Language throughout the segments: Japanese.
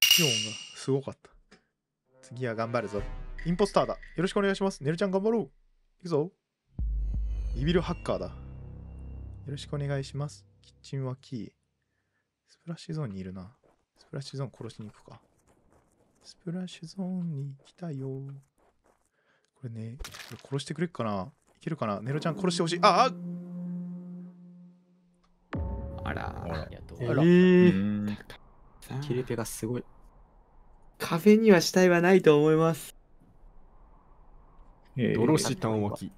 気温がすごかった次は頑張るぞインポスターだよろしくお願いしますねるちゃん頑張ろう行くぞビビるハッカーだよろしくお願いしますキッチンはキースプラッシュゾーンにいるなスプラッシュゾーン殺しに行くかスプラッシュゾーンに来たよこれねこれ殺してくれっかないけるかなネロちゃん殺してほしいあああら、ありがとう。あら、えー、キルペがすごい。カフェには死体はないと思います。えー、ドロシタンキ。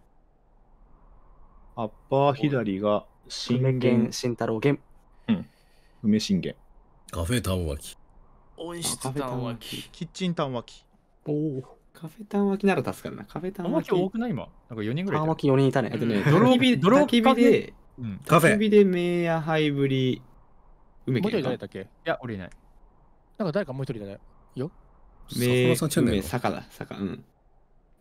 アッパー左が新元新太郎元。うん。梅新元。カフェタン脇。温室タン脇。キキッチンタンキ。おお。カフェタンキなら助かるな。カフェタン脇。タン脇多くない今。なんか4人ぐらいいた。タン脇4人いたね。えっとね、泥火で、カフェ。で名やハイブリ、梅もう一人誰だっけいや、俺いない。なんか誰かもう一人だよ。よ名、坂だ、坂。うん。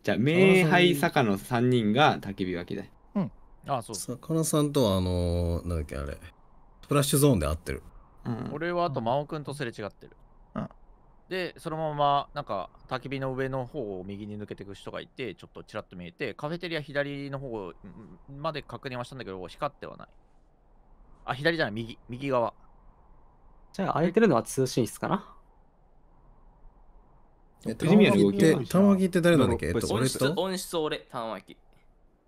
じゃあ、名杯坂の3人が焚き火脇だうん。ああ、そう。魚さんとは、あのー、なんだっけ、あれ。フラッシュゾーンで合ってる。うん、俺はあと、真央君とすれ違ってる。でそのままなんか焚き火の上の方を右に抜けていく人がいてちょっとちらっと見えてカフェテリア左の方まで確認はしたんだけど光ってはないあ左じゃない右右側じゃあ空いてるのは通信室かなえ、ミに木って、玉木って誰なんだっけ音質、音質俺、玉木。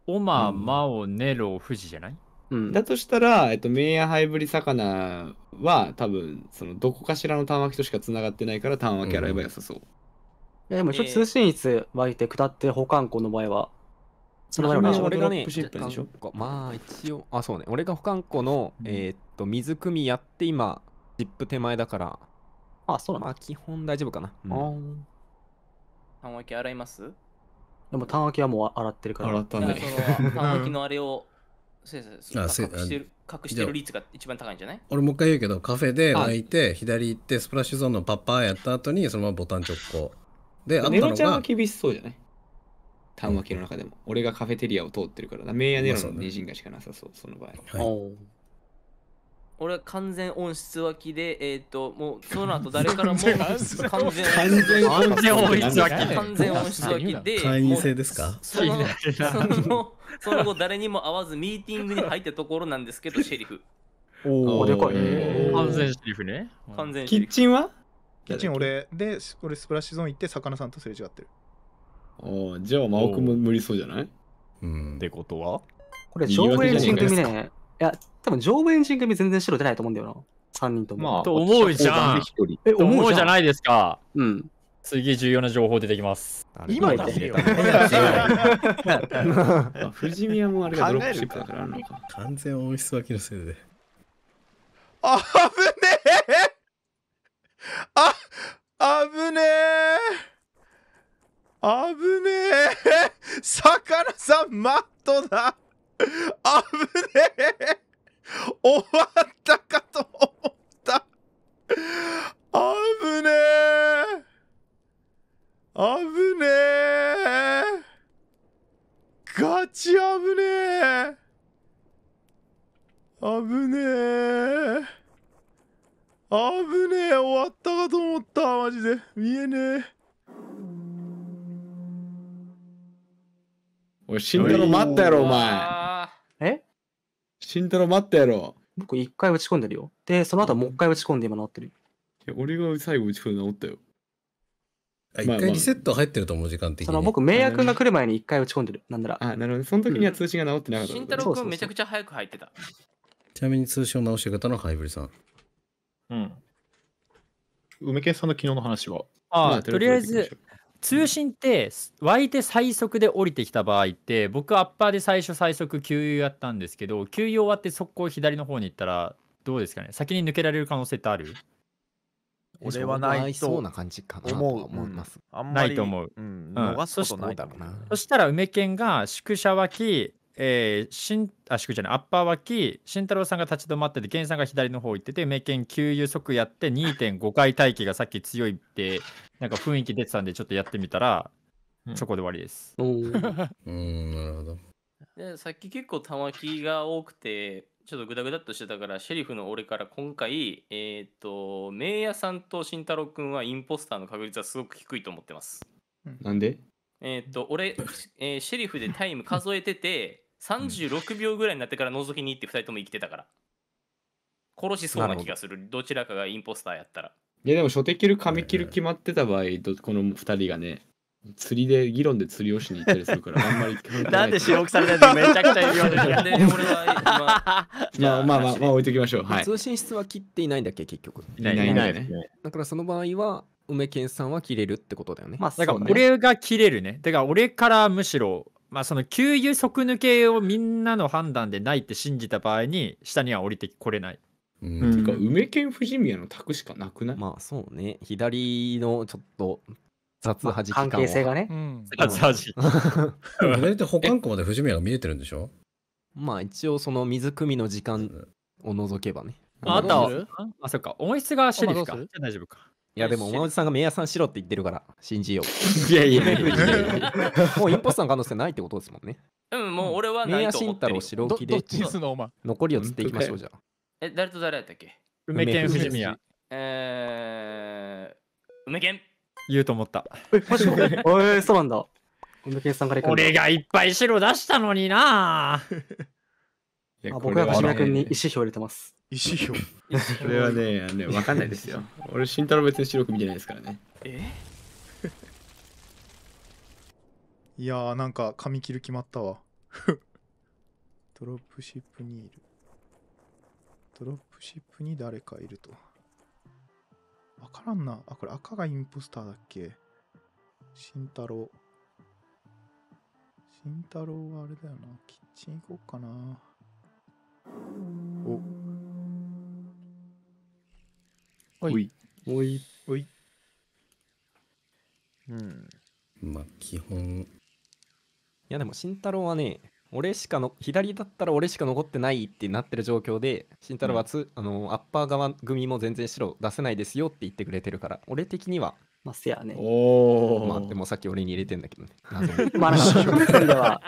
オマ、マオ、ネロ、富士じゃないうん、だとしたら、えっと、メイヤハイブリ魚は多分そのどこかしらの単ワキとしかつながってないから単ワキ洗えば良さそう、うん、でも一つ通信室湧いて下って保管庫の場合はその合は俺がね、まあ一応、あ、そうね、俺が保管庫の、うん、えっと、水汲みやって今、ジップ手前だから、あ、そうなの、まあ、基本大丈夫かな。うん、ああ。洗いますでも、単脇はもう洗ってるから。洗ったね。単脇のあれをそうそうそう隠してる隠してる率が一番高いんじゃない俺もう一回言うけどカフェで巻いて左行ってスプラッシュゾーンのパッパーやった後にそのままボタン直行であのネロちゃんは厳しそうじゃない短話系の中でも、うん、俺がカフェテリアを通ってるからだメイヤネロの2人がしかなさそうその場合、はい、俺は完全音質脇でえっ、ー、ともうその後誰からも 完全音質脇完全音質脇で会員制ですかそのそのその後誰にも会わずミーティングに入ったところなんですけど、シェリフ。おお、でかい、完全シェリフね。完全キッチンはキッチン俺で、俺スプラッシュゾーン行って、魚さんとすれ違ってる。おお、じゃあ、マオくも無理そうじゃないうん。ってことはこれ、ーブエンジン組ね。いや、多分ーブエンジン組全然白出ないと思うんだよな。3人とも。まあ、と思うじゃん。え、思うじゃないですか。うん。え重要な情報出てきます。今出せよ。宮もあれがドロップシップだからなか。完全のせいで。あぶねえああぶねえあぶねえ魚さんマットだあぶねえ終わったかと思ったあぶねえあぶねえガチあぶねえあぶねえあぶねえ終わったかと思ったマジで見えねえお慎太郎待ったやろお前え慎太郎待ったやろ僕一回打ち込んでるよでその後もう一回打ち込んで今治ってる俺が最後打ち込んで治ったよ一回リセット入ってると思う、時間的に、その僕、明夜君が来る前に一回打ち込んでる。なんなら。あ、なるほど。その時には通信が直ってなかった。慎太郎君めちゃくちゃ早く入ってた。ちなみに通信を直してくれたのはハイブリさん。うん。梅木さんの昨日の話は。ああ、とりあえず、通信って湧いて最速で降りてきた場合って僕アッパーで最初最速給油やったんですけど給油終わって速攻左の方に行ったらどうですかね先に抜けられる可能性ってある俺はないとそうな感じかな思いうあんまりないと思う。うん、逃すことないだろうな。そしたら梅健が宿舎脇、えー、しんあ宿舎のアッパー脇、慎太郎さんが立ち止まってて、健さんが左の方行ってて、梅健給油速やって2.5回待機がさっき強いって、なんか雰囲気出てたんで、ちょっとやってみたら、そこで終わりです。うん、なるほど。でさっき結構玉木が多くて、ちょっとグダグダっとしてたからシェリフの俺から今回えっ、と名屋さんと慎太郎くんはインポスターの確率はすごく低いと思ってますなんでえっ、と俺、えーシェリフでタイム数えてて36秒ぐらいになってから覗きに行って2人とも生きてたから殺しそうな気がするどちらかがインポスターやったらいやでも初手切る髪切る決まってた場合どこの2人がね釣りで議論で釣りをしに行ったりするからあんまりなんで収録されなの めちゃくちゃ言われるで俺はまあまあまあまあ置いときましょう通信室は切っていないんだっけ結局いないいないだからその場合は梅健さんは切れるってことだよねまあだから俺が切れるねだから俺からむしろまあその給油即抜けをみんなの判断でないって信じた場合に下には降りてこれないうんてか梅県富士宮の宅しかなくないまあそうね左のちょっと雑弾き関係性がね。うん、雑弾き。て手保管庫まで藤宮が見えてるんでしょまあ一応その水汲みの時間を除けばね。あなたあ、そっか、音質がシェリフか。大丈夫か。いやでも、おまさんが名屋さんしろって言ってるから、信じよう。いやいやいや もうインポスターの可能性ないってことですもんね。うん、もう俺はメいと思ってる。名屋慎太郎白木で。残りを釣っていきましょうじゃえ、誰と誰やったっけ梅県藤宮。えー、梅県。言うと思った。え、マジそうなんだ。さんから行く俺がいっぱい白出したのにな。いやあ僕は橋田君にね石を入れてます。石票。これはね、ねわかんないですよ。俺、慎太郎別に白く見てないですからね。えいやーなんか髪切る決まったわ。ドロップシップにいる。ドロップシップに誰かいると。わからんな。あ、これ赤がインポスターだっけ慎太郎。慎太郎はあれだよな。キッチン行こうかな。お。おい。おい。おい。うん。まあ、基本。いや、でも慎太郎はね、俺しかの左だったら俺しか残ってないってなってる状況で慎太郎はつ、あのアッパー側組も全然白出せないですよって言ってくれてるから俺的にはまあ、せやね。おまあ、でもさっき俺に入れてんだけどね。まあ、なんか 僕目線では、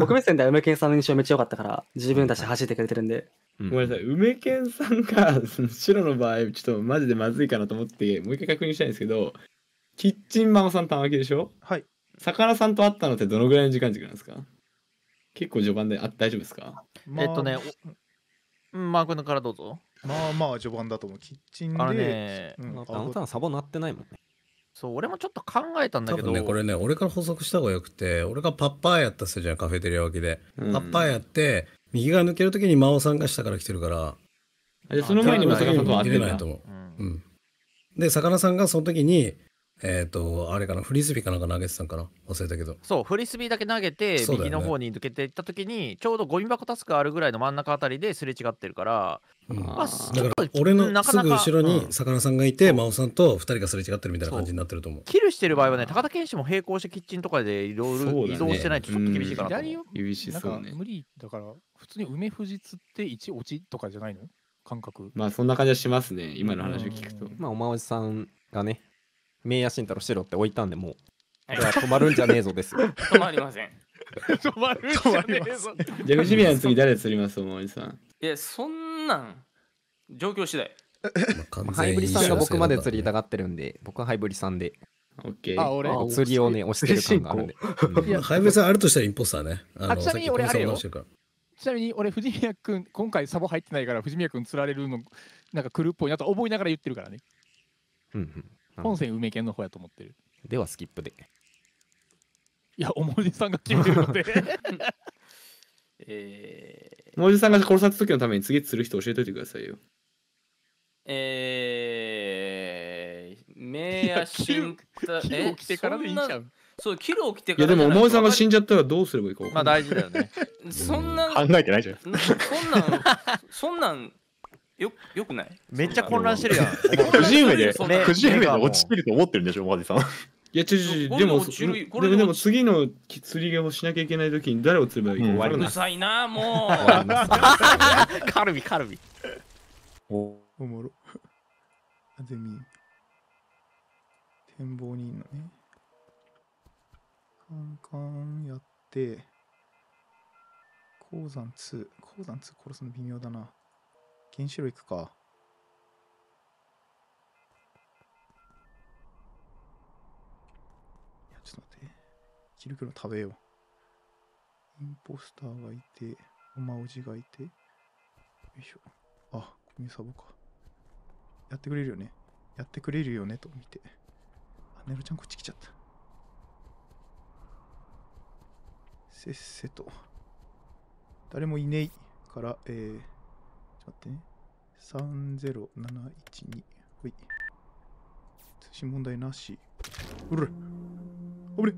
僕目線では梅健さんの印象めっちゃ良かったから、自分たち走ってくれてるんで。うん、ごめんなさい、梅健さんが白の場合、ちょっとマジでまずいかなと思って、もう一回確認したいんですけど、キッチンママさん玉置でしょはい。魚さんと会ったのってどのぐらいの時間軸なんですか結構序盤で、あ、大丈夫ですかまあ、えっとね、マークからどうぞ。まあまあ序盤だと思う。キッチンで。あれね、うん、ダウンタウンサボなってないもんね。そう、俺もちょっと考えたんだけど。ね、これね、俺から補足した方がよくて、俺がパッパーやったっすじゃん、カフェテリア脇で。うん、パッパーやって、右側抜けるときに魔王さんが下から来てるから。でその前にも魚さんと会ってないと思う。うん、で、魚さんがその時に、えっ、ー、と、あれかな、フリスビーかなんか投げてたんかな、忘れたけど。そう、フリスビーだけ投げて、右の方に抜けていったときに、ちょうどゴミ箱タスクあるぐらいの真ん中あたりですれ違ってるから、うんまあ、だから俺のすぐ後ろに魚さんがいて、真央さんと2人がすれ違ってるみたいな感じになってると思う。キルしてる場合はね、高田健志も並行してキッチンとかでいろいろ移動してないとちょっと厳しいかなと思う。厳しなそうかね。無理だから、普通に梅富士つって一落ちとかじゃないの感覚。まあそんな感じはしますね。今の話を聞くと。まあ、おまおじさんがね、明夜慎太郎ろって置いたんでもうこれは止まるんじゃねえぞですよ止まりません。止まるんじゃねえぞ。ジャグシビアの次誰釣りますお森さん。いや、そんなん、状況次第。まあハイブリさんが僕まで釣りたがってるんで、僕はハイブリさんで、オッケー。あ、俺。釣りをね、押してる感があるんで。いやハイブリさんあるとしたらインポスターね。あちなみに俺あれよちなみに俺、藤宮君、今回サボ入ってないから、藤宮君釣られるの、なんか来るっぽいなと思いながら言ってるからね。うんうん本線梅県の方やと思ってるではスキップでいやおもじさんが決めるので えー、おもじさんが殺された時のために次釣る人教えいてくださいよえー、やえ起てからでいいじゃんそうキル起きてからいやでもおもさんが死んじゃったらどうすればいいかまあ大事だよねそんな 考えてないじゃんそんなんそんなんよよくないめっちゃ混乱してるやん。9時目で、そ時で落ちてると思ってるんでしょ、マジさん。いや、ちょちょちょ、でも、でもでも次の釣りをしなきゃいけないときに誰を釣ればいいか終わりうるさいなもう カルビカルビ。おおもろ。あぜみ。展望にいんのね。カンカンやって、鉱山2。鉱山2殺すの微妙だな。ケンシロウ行くか。いや、ちょっと待って。キルクの食べよう。インポスターがいて、おまおじがいて。よいしょ。あ、コミサボか。やってくれるよね。やってくれるよね、と見て。あ、ネロちゃんこっち来ちゃった。せっせと。誰もいねえから、えー、待ってね。30712。ほい。通信問題なし。うるあぶね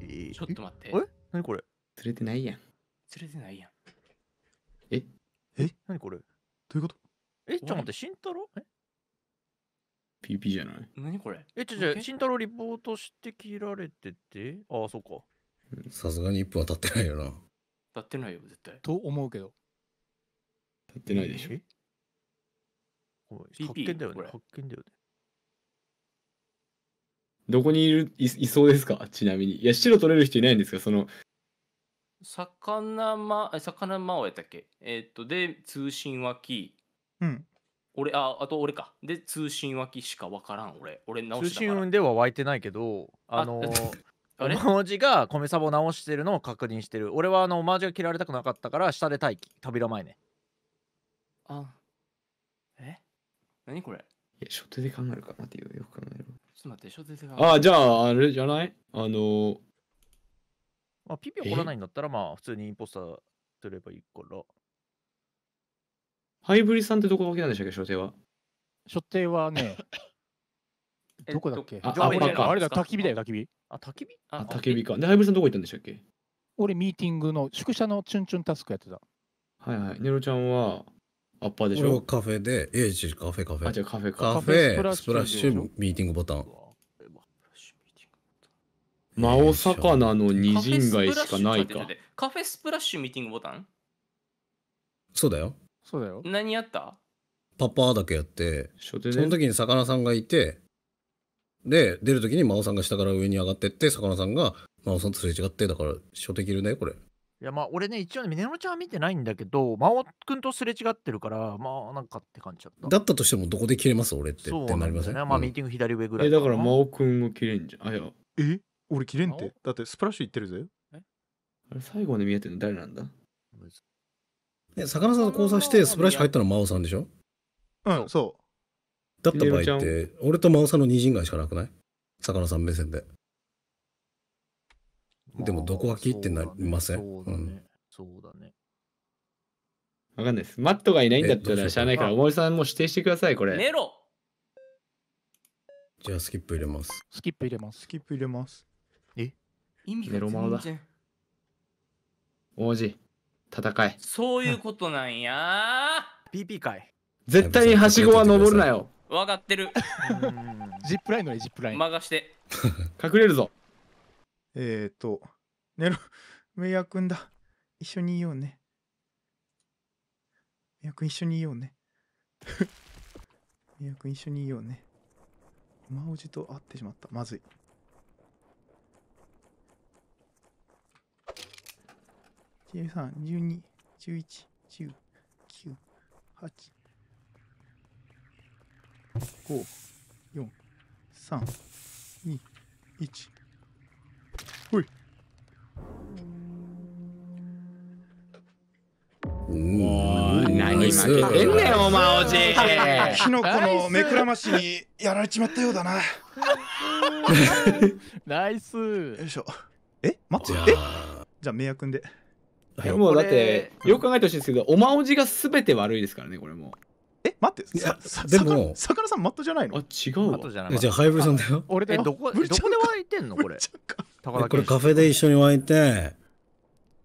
えー、ちょっと待って。えなにこれ釣れてないやん。釣れてないやん。ええなにこれどういうことえ、ちょっと待って、慎太郎え ?PP じゃないなにこれえ、ちょちょ、慎太郎リポートして切られててああ、そうか。さすがに1分は経ってないよな。やってないよ絶対と思うけどやってないでしょおい PP 発見だよこねれ発見だよねどこにいるいいそうですかちなみにいや白取れる人いないんですかその魚まえ魚まをやったっけえーっとで通信はキうん俺ああと俺かで通信はキしかわからん俺俺直通したから信では湧いてないけどあのーあれマージが米サボ直してるのを確認してる。俺はあのマージが切られたくなかったから下で待機、扉前ね。あ。え何これいや、初手で考えるかなっていうよく考える。ちょっと待って、初手で考える。あ、じゃああれじゃないあのー、まあ、ピピ怒らないんだったら、まあ、普通にインポスター取ればいいから。ハイブリさんってどこがけなんでしたっけ、所定は。所定はね、どこだっけ、えっと、あ、あれか、あれだ、焚き火だよ、焚き火。あ、焚き火あ、焚き火か。で、ハイブリさんどこ行ったんでしたっけ俺、ミーティングの宿舎のチュンチュンタスクやってた。はいはい。ネロちゃんは、アッパーでしょカフェで、エイジ、カフェカフェ。あ、違カフェカフェ、スプラッシュ、ミーティングボタン。マオサカナのニジンガイしかないか。カフェスプラッシュミーティングボタンそうだよ。そうだよ。何やったパパだけやって、その時に魚さんがいて、で、出るときに真央さんが下から上に上がってって、魚さんが真央さんとすれ違って、だから、初的いるね、これ。いやまあ俺ね一応ねミネロちゃんは見てないんだけど真央君とすれ違ってるからまあなんかって感じだっただったとしてもどこで切れます俺ってそうな、ね、ってなりません、ね、まあミーティング左上ぐらい、えだから真央君が切れんじゃんあいやえ俺切れんってだってスプラッシュいってるぜえあれ最後に見えてるの誰なんだね魚さんと交差してスプラッシュ入ったの真央さんでしょうんそうだった場合って、俺と真央さんの二人街しかなくない魚さん目線で。でも、どこが切ってなりませんそうだね。そうだね。わ、かんないです。マットがいないんだったら知らないから、お森さんも指定してください、これ。寝ろじゃあ、スキップ入れます。スキップ入れます。スキップ入れます。え意味がロマノだ。王子、戦い。そういうことなんや。PP かい。絶対にはしごは登るなよ。分かってる。ジップラインのジップライン。任して。隠れるぞ。えっ、ー、と、ネロ、メイヤ君だ。一緒にいようね。メイヤ君一緒にいようね。メイヤ君一緒にいようね。マオジと会ってしまった。まずい。13、12、11、10、9、8、五、四、三、二、一。ほいもう何負けてんねんおまおじキノコの目くらましにやられちまったようだなナイスよいしょえ待ってえじゃあ名役んでいやもうだってよく考えてほしいんですけどおまおじがすべて悪いですからねこれもえ、待って、ささでもさかなさん、マットじゃないのあ、違うわ。じゃないじゃハイブリさんだよ。俺えどこ、どこで湧いてんのこれ。これカフェで一緒に湧いて、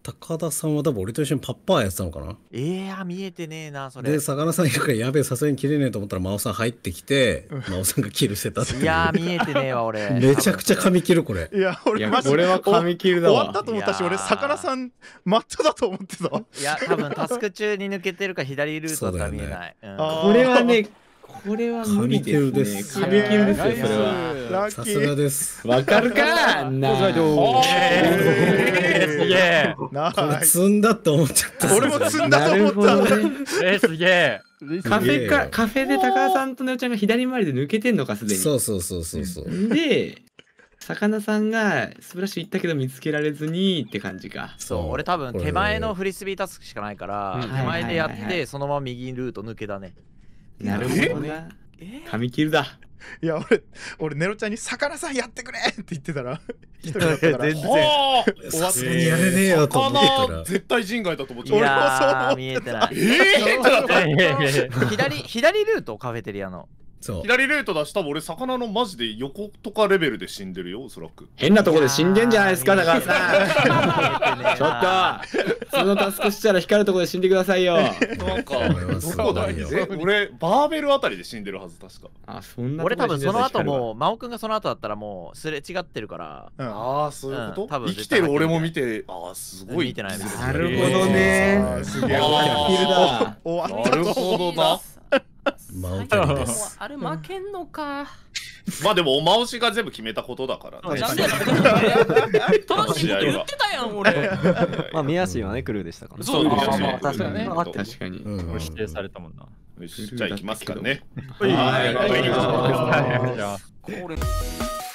高田さんは多分俺と一緒にパッパーやってたのかなええー、見えてねえな、それ。で、魚さんいるからやべえ、さすがに切れねえと思ったら、真央さん入ってきて、真央さんが切るしてたってい。いやー、見えてねえわ、俺。めちゃくちゃ髪切る、これ。いや、俺、マジ俺は髪切るだわ。終わったと思ったし、俺、魚さん、マッョだと思ってたいや、多分タスク中に抜けてるか、左ルートか見えない。ねうん、これはね、これは無理ですね。切るですよ、それは。さすがです。わかるかなー。げえ。これ積んだって思っちゃった。俺も積んだと思った。ね、えすげえ。カフェか、カフェで高田さんとねおちゃんが左回りで抜けてんのか、すでに。そうそうそうそうそう。で、魚さんが素晴らしいュ行ったけど見つけられずにって感じかそう俺多分手前のフリスビータスクしかないから手前でやってそのまま右ルート抜けだねなるほどね髪切るだ。いや俺俺ネロちゃんに「魚さんやってくれ!」って言ってたら一人だったから全然終わってやれねえよと思ったら絶対人外だと思っちゃう俺もそう見えてない左左ルートカフェテリアのそう左ルート出したら俺魚のマジで横とかレベルで死んでるよおそらく変なとこで死んでんじゃないですかだからさ ちょっとそのタスクしたら光るとこで死んでくださいよなんかどこだ俺バーベルあたりで死んでるはず確かあそんな俺多分その後も真央君がその後だったらもうすれ違ってるから、うん、ああそういうこと、うん、多分生きてる俺も見てああすごい見てないなるほどねすげえ終わったなるほどな マオキです。あれ負けんのか。まあでもおまおしが全部決めたことだから。正しいこと言ってたやん俺。まあ宮氏はねクルーでしたから。そうですね。確かに。確かに。指定されたもんな。じゃあ行きますからね。はい。